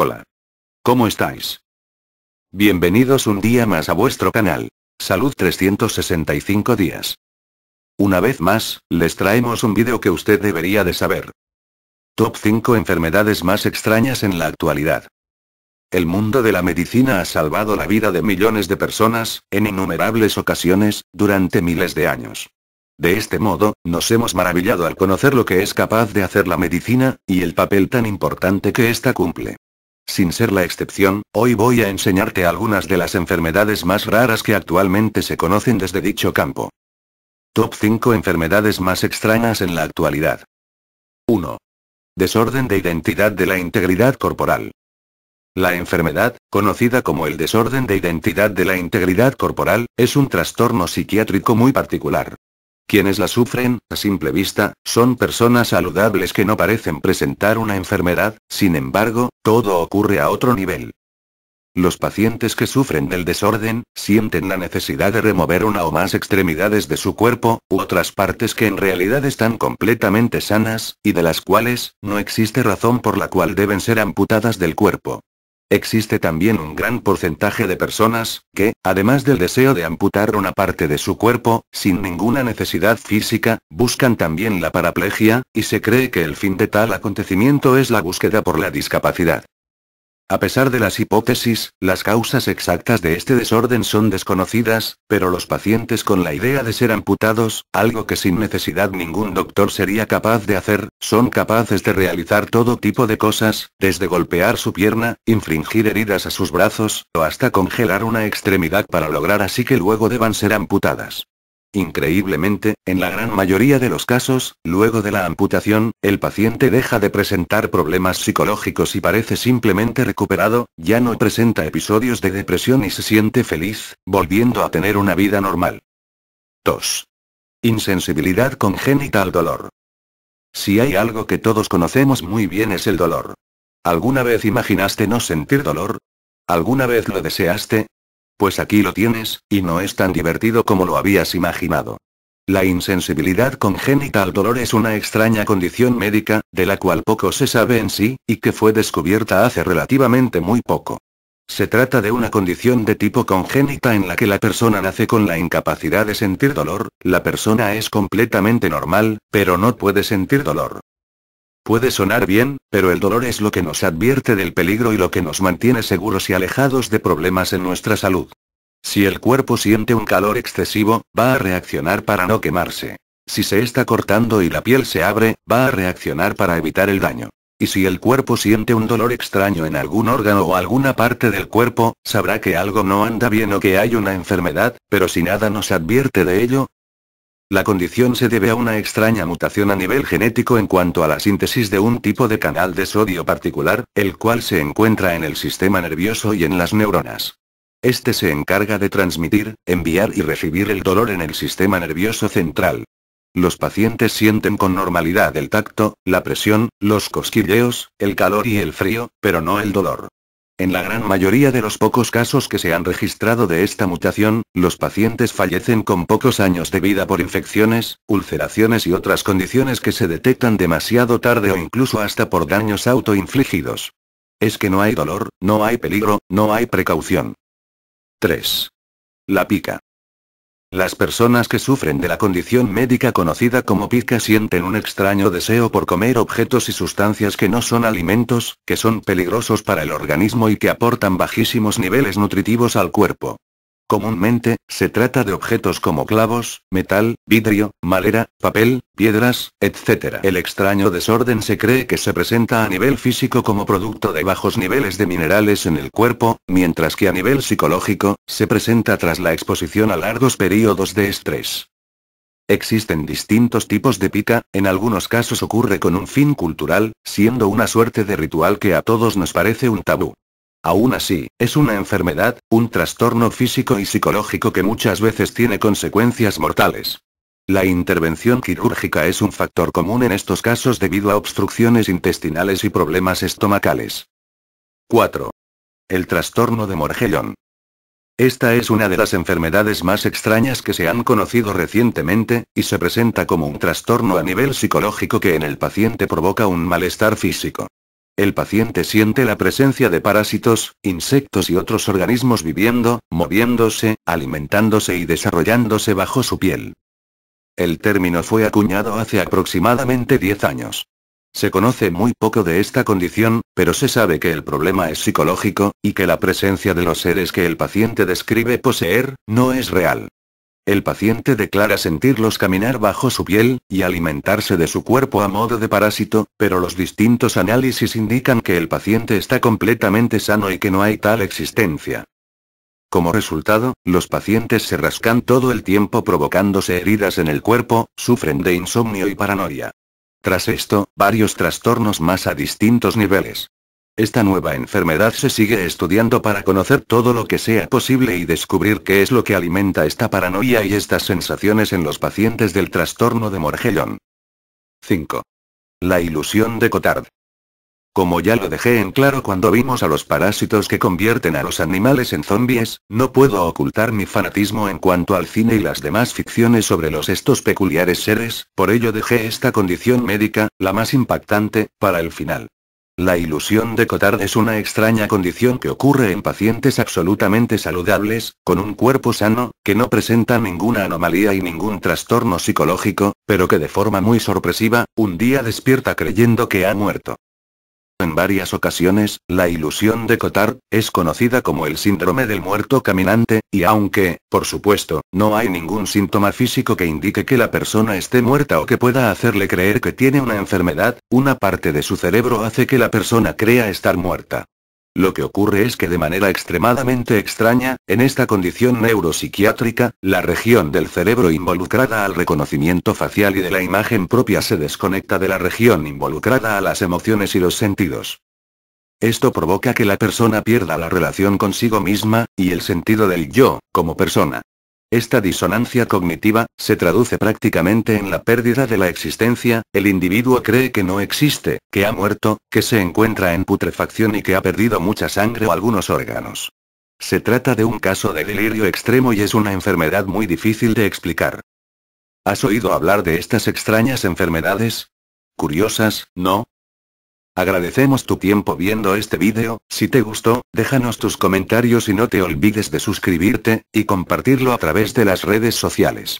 Hola. ¿Cómo estáis? Bienvenidos un día más a vuestro canal. Salud 365 días. Una vez más, les traemos un vídeo que usted debería de saber. Top 5 enfermedades más extrañas en la actualidad. El mundo de la medicina ha salvado la vida de millones de personas, en innumerables ocasiones, durante miles de años. De este modo, nos hemos maravillado al conocer lo que es capaz de hacer la medicina, y el papel tan importante que ésta cumple. Sin ser la excepción, hoy voy a enseñarte algunas de las enfermedades más raras que actualmente se conocen desde dicho campo. Top 5 enfermedades más extrañas en la actualidad. 1. Desorden de identidad de la integridad corporal. La enfermedad, conocida como el desorden de identidad de la integridad corporal, es un trastorno psiquiátrico muy particular, quienes la sufren, a simple vista, son personas saludables que no parecen presentar una enfermedad, sin embargo, todo ocurre a otro nivel. Los pacientes que sufren del desorden, sienten la necesidad de remover una o más extremidades de su cuerpo, u otras partes que en realidad están completamente sanas, y de las cuales, no existe razón por la cual deben ser amputadas del cuerpo. Existe también un gran porcentaje de personas, que, además del deseo de amputar una parte de su cuerpo, sin ninguna necesidad física, buscan también la paraplegia, y se cree que el fin de tal acontecimiento es la búsqueda por la discapacidad. A pesar de las hipótesis, las causas exactas de este desorden son desconocidas, pero los pacientes con la idea de ser amputados, algo que sin necesidad ningún doctor sería capaz de hacer, son capaces de realizar todo tipo de cosas, desde golpear su pierna, infringir heridas a sus brazos, o hasta congelar una extremidad para lograr así que luego deban ser amputadas. Increíblemente, en la gran mayoría de los casos, luego de la amputación, el paciente deja de presentar problemas psicológicos y parece simplemente recuperado, ya no presenta episodios de depresión y se siente feliz, volviendo a tener una vida normal. 2. Insensibilidad congénita al dolor. Si hay algo que todos conocemos muy bien es el dolor. ¿Alguna vez imaginaste no sentir dolor? ¿Alguna vez lo deseaste? Pues aquí lo tienes, y no es tan divertido como lo habías imaginado. La insensibilidad congénita al dolor es una extraña condición médica, de la cual poco se sabe en sí, y que fue descubierta hace relativamente muy poco. Se trata de una condición de tipo congénita en la que la persona nace con la incapacidad de sentir dolor, la persona es completamente normal, pero no puede sentir dolor, Puede sonar bien, pero el dolor es lo que nos advierte del peligro y lo que nos mantiene seguros y alejados de problemas en nuestra salud. Si el cuerpo siente un calor excesivo, va a reaccionar para no quemarse. Si se está cortando y la piel se abre, va a reaccionar para evitar el daño. Y si el cuerpo siente un dolor extraño en algún órgano o alguna parte del cuerpo, sabrá que algo no anda bien o que hay una enfermedad, pero si nada nos advierte de ello, la condición se debe a una extraña mutación a nivel genético en cuanto a la síntesis de un tipo de canal de sodio particular, el cual se encuentra en el sistema nervioso y en las neuronas. Este se encarga de transmitir, enviar y recibir el dolor en el sistema nervioso central. Los pacientes sienten con normalidad el tacto, la presión, los cosquilleos, el calor y el frío, pero no el dolor. En la gran mayoría de los pocos casos que se han registrado de esta mutación, los pacientes fallecen con pocos años de vida por infecciones, ulceraciones y otras condiciones que se detectan demasiado tarde o incluso hasta por daños autoinfligidos. Es que no hay dolor, no hay peligro, no hay precaución. 3. La pica. Las personas que sufren de la condición médica conocida como pica sienten un extraño deseo por comer objetos y sustancias que no son alimentos, que son peligrosos para el organismo y que aportan bajísimos niveles nutritivos al cuerpo. Comúnmente, se trata de objetos como clavos, metal, vidrio, madera, papel, piedras, etc. El extraño desorden se cree que se presenta a nivel físico como producto de bajos niveles de minerales en el cuerpo, mientras que a nivel psicológico, se presenta tras la exposición a largos periodos de estrés. Existen distintos tipos de pica, en algunos casos ocurre con un fin cultural, siendo una suerte de ritual que a todos nos parece un tabú. Aún así, es una enfermedad, un trastorno físico y psicológico que muchas veces tiene consecuencias mortales. La intervención quirúrgica es un factor común en estos casos debido a obstrucciones intestinales y problemas estomacales. 4. El trastorno de Morgellón. Esta es una de las enfermedades más extrañas que se han conocido recientemente, y se presenta como un trastorno a nivel psicológico que en el paciente provoca un malestar físico. El paciente siente la presencia de parásitos, insectos y otros organismos viviendo, moviéndose, alimentándose y desarrollándose bajo su piel. El término fue acuñado hace aproximadamente 10 años. Se conoce muy poco de esta condición, pero se sabe que el problema es psicológico, y que la presencia de los seres que el paciente describe poseer, no es real. El paciente declara sentirlos caminar bajo su piel, y alimentarse de su cuerpo a modo de parásito, pero los distintos análisis indican que el paciente está completamente sano y que no hay tal existencia. Como resultado, los pacientes se rascan todo el tiempo provocándose heridas en el cuerpo, sufren de insomnio y paranoia. Tras esto, varios trastornos más a distintos niveles. Esta nueva enfermedad se sigue estudiando para conocer todo lo que sea posible y descubrir qué es lo que alimenta esta paranoia y estas sensaciones en los pacientes del trastorno de Morgellón. 5. La ilusión de Cotard. Como ya lo dejé en claro cuando vimos a los parásitos que convierten a los animales en zombies, no puedo ocultar mi fanatismo en cuanto al cine y las demás ficciones sobre los estos peculiares seres, por ello dejé esta condición médica, la más impactante, para el final. La ilusión de Cotard es una extraña condición que ocurre en pacientes absolutamente saludables, con un cuerpo sano, que no presenta ninguna anomalía y ningún trastorno psicológico, pero que de forma muy sorpresiva, un día despierta creyendo que ha muerto. En varias ocasiones, la ilusión de Cotard, es conocida como el síndrome del muerto caminante, y aunque, por supuesto, no hay ningún síntoma físico que indique que la persona esté muerta o que pueda hacerle creer que tiene una enfermedad, una parte de su cerebro hace que la persona crea estar muerta. Lo que ocurre es que de manera extremadamente extraña, en esta condición neuropsiquiátrica, la región del cerebro involucrada al reconocimiento facial y de la imagen propia se desconecta de la región involucrada a las emociones y los sentidos. Esto provoca que la persona pierda la relación consigo misma, y el sentido del yo, como persona. Esta disonancia cognitiva, se traduce prácticamente en la pérdida de la existencia, el individuo cree que no existe, que ha muerto, que se encuentra en putrefacción y que ha perdido mucha sangre o algunos órganos. Se trata de un caso de delirio extremo y es una enfermedad muy difícil de explicar. ¿Has oído hablar de estas extrañas enfermedades? Curiosas, ¿no? Agradecemos tu tiempo viendo este vídeo, si te gustó, déjanos tus comentarios y no te olvides de suscribirte, y compartirlo a través de las redes sociales.